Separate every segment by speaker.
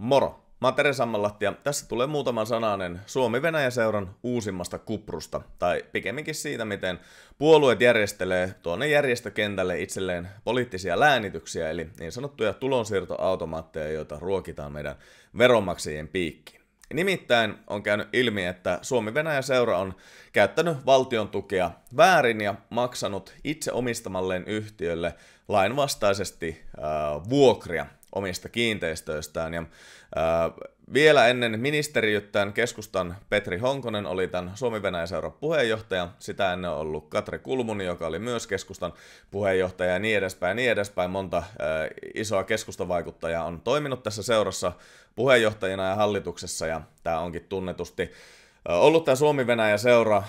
Speaker 1: Moro! Mä oon Teres ja tässä tulee muutama sananen Suomi-Venäjä-seuran uusimmasta kuprusta, tai pikemminkin siitä, miten puolueet järjestelee tuonne järjestökentälle itselleen poliittisia läänityksiä, eli niin sanottuja tulonsiirtoautomaatteja, joita ruokitaan meidän veronmaksajien piikki. Nimittäin on käynyt ilmi, että Suomi-Venäjä-seura on käyttänyt valtion tukea väärin ja maksanut itse omistamalleen yhtiölle lainvastaisesti äh, vuokria omista kiinteistöistään. Ja, ää, vielä ennen ministeriyttään keskustan Petri Honkonen oli tämän Suomi-Venäjä-seuran puheenjohtaja. Sitä ennen ollut Katri Kulmuni, joka oli myös keskustan puheenjohtaja ja niin edespäin, niin edespäin. Monta ää, isoa keskustavaikuttajaa on toiminut tässä seurassa puheenjohtajina ja hallituksessa ja tämä onkin tunnetusti ollut tämä Suomi-Venäjä-seura,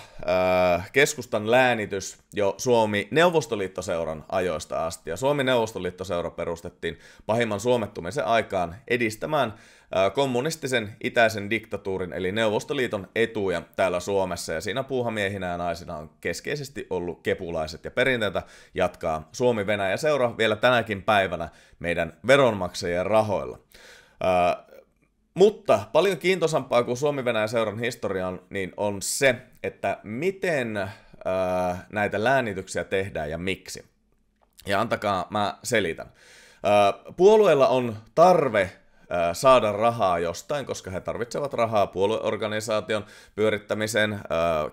Speaker 1: keskustan läänitys jo Suomi-Neuvostoliittoseuran ajoista asti. Ja Suomi-Neuvostoliittoseura perustettiin pahimman suomettumisen aikaan edistämään kommunistisen itäisen diktatuurin eli Neuvostoliiton etuja täällä Suomessa. Ja siinä puuhamiehinä ja naisina on keskeisesti ollut kepulaiset ja perinteitä jatkaa Suomi-Venäjä-seura vielä tänäkin päivänä meidän veronmaksajien rahoilla. Mutta paljon kiintosampaa kuin Suomi-Venäjän seuran historia on, niin on se, että miten ää, äh, näitä läänityksiä tehdään ja miksi. Ja antakaa, mä selitän. Ää, äh, puolueella on tarve saada rahaa jostain, koska he tarvitsevat rahaa puolueorganisaation pyörittämiseen,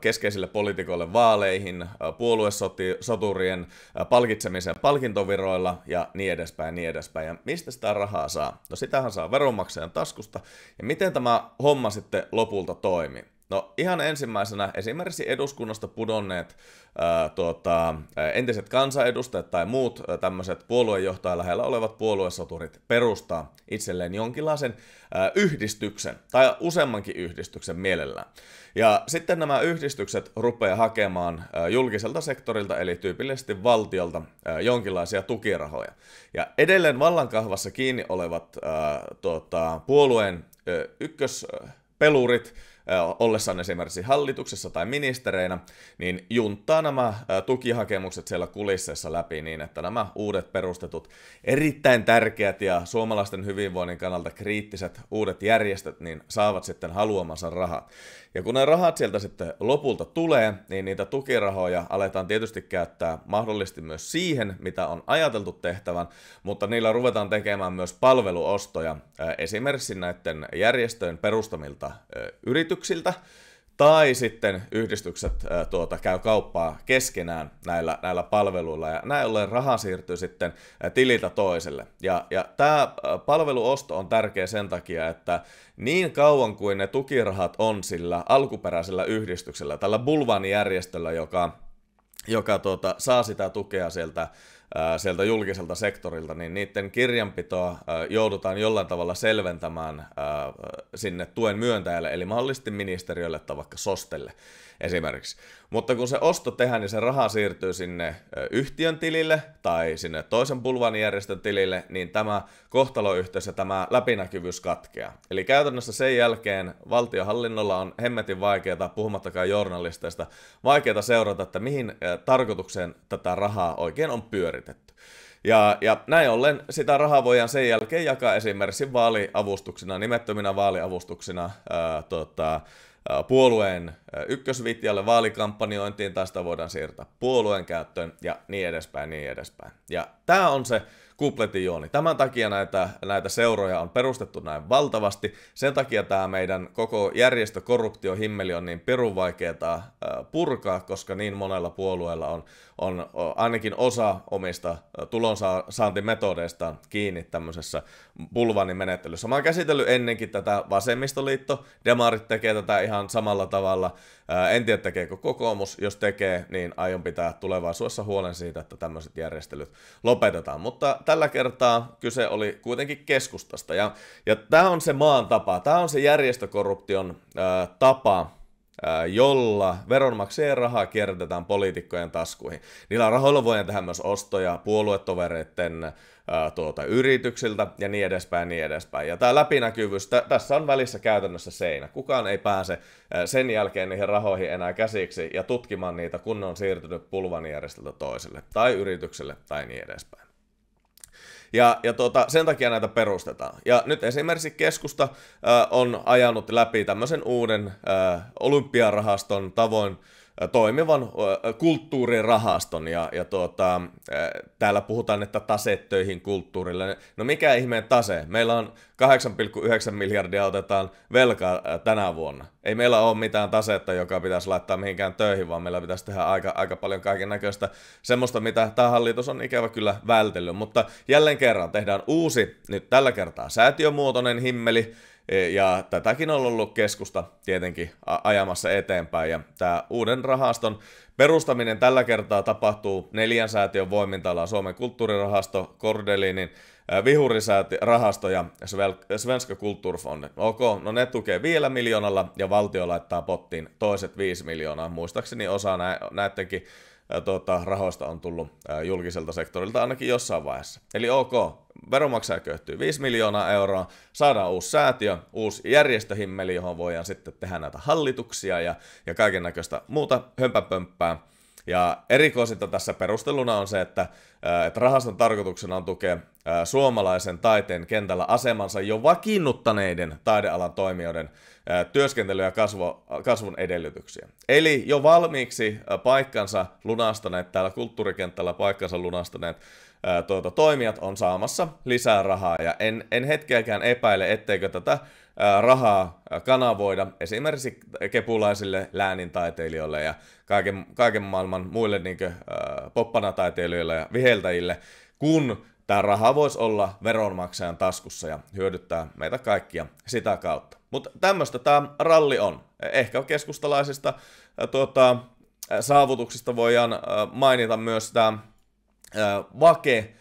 Speaker 1: keskeisille poliitikoille vaaleihin, puoluesoturien palkitsemiseen palkintoviroilla ja niin edespäin, niin edespäin. Ja mistä sitä rahaa saa? No sitähän saa veronmaksajan taskusta. Ja miten tämä homma sitten lopulta toimii? No ihan ensimmäisenä esimerkiksi eduskunnasta pudonneet ää, tuota, entiset kansanedustajat tai muut tämmöiset puoluejohtajan lähellä olevat puoluesoturit perustaa itselleen jonkinlaisen ää, yhdistyksen tai useammankin yhdistyksen mielellään. Ja sitten nämä yhdistykset rupeaa hakemaan ää, julkiselta sektorilta eli tyypillisesti valtiolta ää, jonkinlaisia tukirahoja. Ja edelleen vallankahvassa kiinni olevat ää, tuota, puolueen ää, ykköspelurit ollessaan esimerkiksi hallituksessa tai ministereinä, niin junttaa nämä tukihakemukset siellä kulisseissa läpi niin, että nämä uudet perustetut, erittäin tärkeät ja suomalaisten hyvinvoinnin kannalta kriittiset uudet järjestöt, niin saavat sitten haluamansa rahat. Ja kun ne rahat sieltä sitten lopulta tulee, niin niitä tukirahoja aletaan tietysti käyttää mahdollisesti myös siihen, mitä on ajateltu tehtävän, mutta niillä ruvetaan tekemään myös palveluostoja esimerkiksi näiden järjestöjen perustamilta yrityksiltä, yrityksiltä, tai sitten yhdistykset tuota, käy kauppaa keskenään näillä, näillä palveluilla, ja näin ollen raha siirtyy sitten ää, tililtä toiselle. Ja, ja tämä palveluosto on tärkeä sen takia, että niin kauan kuin ne tukirahat on sillä alkuperäisellä yhdistyksellä, tällä bulvanijärjestöllä joka, joka tuota, saa sitä tukea sieltä sieltä julkiselta sektorilta, niin niiden kirjanpitoa joudutaan jollain tavalla selventämään sinne tuen myöntäjälle, eli mahdollisesti ministeriölle tai vaikka sostelle esimerkiksi. Mutta kun se osto tehdään, niin se raha siirtyy sinne yhtiön tilille tai sinne toisen pulvanjärjestön tilille, niin tämä kohtaloyhteys ja tämä läpinäkyvyys katkeaa. Eli käytännössä sen jälkeen valtiohallinnolla on hemmetin vaikeaa, puhumattakaan journalisteista, vaikeaa seurata, että mihin tarkoitukseen tätä rahaa oikein on pyöritetty pyöritetty. Ja, ja näin ollen sitä rahaa voidaan sen jälkeen jakaa esimerkiksi vaaliavustuksina, nimettöminä vaaliavustuksina ää, tota, puolueen ykkösvitjalle vaalikampanjointiin, tai sitä voidaan siirtää puolueen käyttöön ja niin edespäin, niin edespäin. Ja tämä on se kupletin jooni. Tämän takia näitä, näitä seuroja on perustettu näin valtavasti. Sen takia tämä meidän koko himmeli on niin perun vaikeaa äh, purkaa, koska niin monella puolueella on, on äh, ainakin osa omista äh, tulonsaantimetodeistaan kiinni tämmöisessä Bulvanin menettelyssä. Mä oon käsitellyt ennenkin tätä vasemmistoliitto. Demarit tekee tätä ihan samalla tavalla. En tiedä tekeekö kokoomus. Jos tekee, niin aion pitää tulevaisuudessa huolen siitä, että tämmöiset järjestelyt lopetetaan. Mutta tällä kertaa kyse oli kuitenkin keskustasta. Ja, ja tämä on se maan tapa. Tämä on se järjestökorruption ää, tapa jolla veronmaksajien rahaa kierrätetään poliitikkojen taskuihin. Niillä rahoilla voidaan tehdä myös ostoja puoluetovereiden tuota, yrityksiltä ja niin edespäin, niin edespäin. Ja tämä läpinäkyvyys, t- tässä on välissä käytännössä seinä. Kukaan ei pääse sen jälkeen niihin rahoihin enää käsiksi ja tutkimaan niitä, kun ne on siirtynyt pulvanjärjestöltä toiselle tai yritykselle tai niin edespäin. Ja, ja tuota, sen takia näitä perustetaan. Ja nyt esimerkiksi keskusta ää, on ajanut läpi tämmöisen uuden ää, olympiarahaston tavoin toimivan kulttuurirahaston ja, ja tuota, täällä puhutaan, että tasettöihin kulttuurille. No mikä ihmeen tase? Meillä on 8,9 miljardia otetaan velkaa tänä vuonna ei meillä ole mitään tasetta, joka pitäisi laittaa mihinkään töihin, vaan meillä pitäisi tehdä aika, aika paljon kaiken näköistä semmoista, mitä tämä hallitus on ikävä kyllä vältellyt. Mutta jälleen kerran tehdään uusi, nyt tällä kertaa säätiömuotoinen himmeli, e, ja tätäkin on ollut keskusta tietenkin ajamassa eteenpäin. Ja tämä uuden rahaston perustaminen tällä kertaa tapahtuu neljän säätiön voiminta Suomen kulttuurirahasto, Kordelinin vihurisäärahasto ja Svenska Kulturfond. Ok, no ne tukee vielä miljoonalla ja valtio laittaa pottiin toiset 5 miljoonaa. Muistaakseni osa näidenkin tuota, rahoista on tullut julkiselta sektorilta ainakin jossain vaiheessa. Eli ok, veronmaksaja köyhtyy 5 miljoonaa euroa, saadaan uusi säätiö, uusi järjestöhimmeli, johon voidaan sitten tehdä näitä hallituksia ja, ja kaiken näköistä muuta hömpäpömppää. Ja erikoisinta tässä perusteluna on se, että, että rahaston tarkoituksena on tukea suomalaisen taiteen kentällä asemansa jo vakiinnuttaneiden taidealan toimijoiden työskentely- ja kasvo, kasvun edellytyksiä. Eli jo valmiiksi paikkansa lunastaneet, täällä kulttuurikentällä paikkansa lunastaneet tuota, toimijat on saamassa lisää rahaa, ja en, en hetkeäkään epäile, etteikö tätä rahaa kanavoida esimerkiksi kepulaisille läänintaiteilijoille ja kaiken, kaiken maailman muille niin kuin, poppanataiteilijoille ja viheltäjille, kun Tämä raha voisi olla veronmaksajan taskussa ja hyödyttää meitä kaikkia sitä kautta. Mutta tämmöistä tämä ralli on. Ehkä keskustalaisista tuota, saavutuksista voidaan mainita myös tämä Vake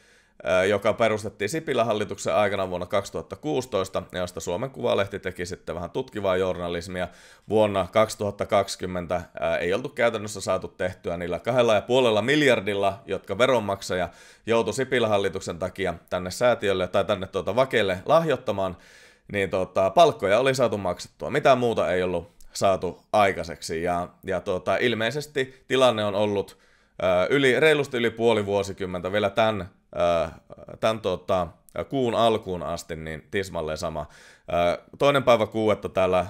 Speaker 1: joka perustettiin sipilä hallituksen aikana vuonna 2016, josta Suomen Kuvalehti teki sitten vähän tutkivaa journalismia. Vuonna 2020 ei oltu käytännössä saatu tehtyä niillä kahdella ja puolella miljardilla, jotka veronmaksaja joutui sipilä hallituksen takia tänne säätiölle tai tänne tuota vakeille lahjoittamaan, niin tuota, palkkoja oli saatu maksettua. Mitä muuta ei ollut saatu aikaiseksi ja, ja tuota, ilmeisesti tilanne on ollut yli, reilusti yli puoli vuosikymmentä vielä tämän tämän tota, kuun alkuun asti niin tismalleen sama. Toinen päivä kuuetta täällä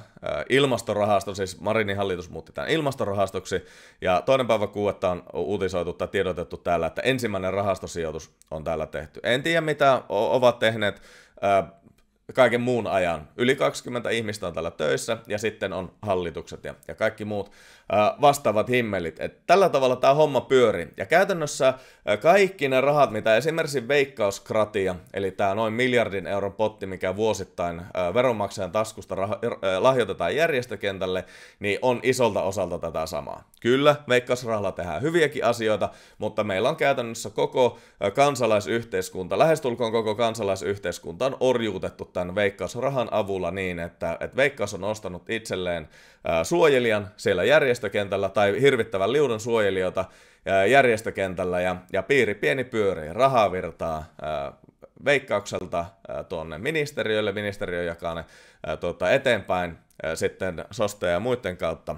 Speaker 1: ilmastorahasto, siis Marinin hallitus muutti tämän ilmastorahastoksi, ja toinen päivä kuuetta on uutisoitu tai tiedotettu täällä, että ensimmäinen rahastosijoitus on täällä tehty. En tiedä, mitä ovat tehneet kaiken muun ajan. Yli 20 ihmistä on täällä töissä, ja sitten on hallitukset ja, ja kaikki muut vastaavat himmelit. Et tällä tavalla tämä homma pyöri. Ja käytännössä kaikki ne rahat, mitä esimerkiksi veikkauskratia, eli tämä noin miljardin euron potti, mikä vuosittain veronmaksajan taskusta rah- er, lahjoitetaan järjestökentälle, niin on isolta osalta tätä samaa. Kyllä, veikkausrahalla tehdään hyviäkin asioita, mutta meillä on käytännössä koko kansalaisyhteiskunta, lähestulkoon koko kansalaisyhteiskunta on orjuutettu tämän veikkausrahan avulla niin, että, että veikkaus on ostanut itselleen suojelijan siellä järjestökentällä, järjestökentällä tai hirvittävän liudon suojelijoita järjestökentällä ja, ja piiri pieni pyörii, rahaa virtaa veikkaukselta tuonne ministeriölle, ministeriö jakaa ne tuota, eteenpäin sitten sosteja ja muiden kautta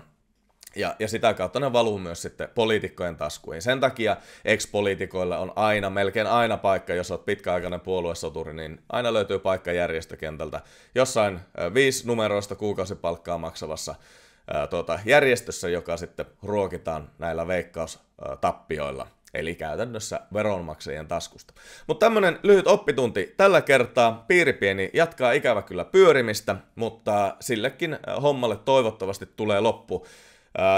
Speaker 1: ja, ja sitä kautta ne valuu myös sitten poliitikkojen taskuihin. Sen takia ex-poliitikoilla on aina, melkein aina paikka, jos olet pitkäaikainen puoluesoturi, niin aina löytyy paikka järjestökentältä. Jossain viisi numeroista kuukausipalkkaa maksavassa ää, tuota, järjestössä, joka sitten ruokitaan näillä veikkaustappioilla. Eli käytännössä veronmaksajien taskusta. Mutta tämmöinen lyhyt oppitunti tällä kertaa. Piiripieni jatkaa ikävä kyllä pyörimistä, mutta sillekin hommalle toivottavasti tulee loppu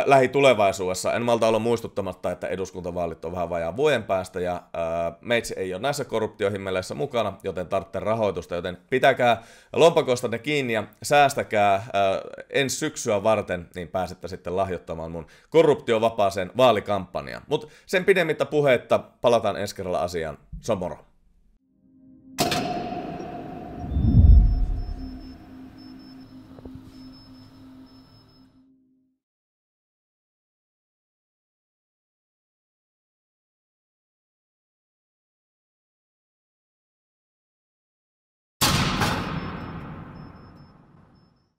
Speaker 1: lähitulevaisuudessa. En malta olla muistuttamatta, että eduskuntavaalit on vähän vajaa vuoden päästä ja äh, meitsi ei ole näissä korruptiohimmeleissä mukana, joten tarvitsee rahoitusta, joten pitäkää lompakosta ne kiinni ja säästäkää äh, ensi syksyä varten, niin pääsette sitten lahjoittamaan mun korruptiovapaaseen vaalikampanjaan. Mutta sen pidemmittä puheetta palataan ensi kerralla asiaan. Se on moro.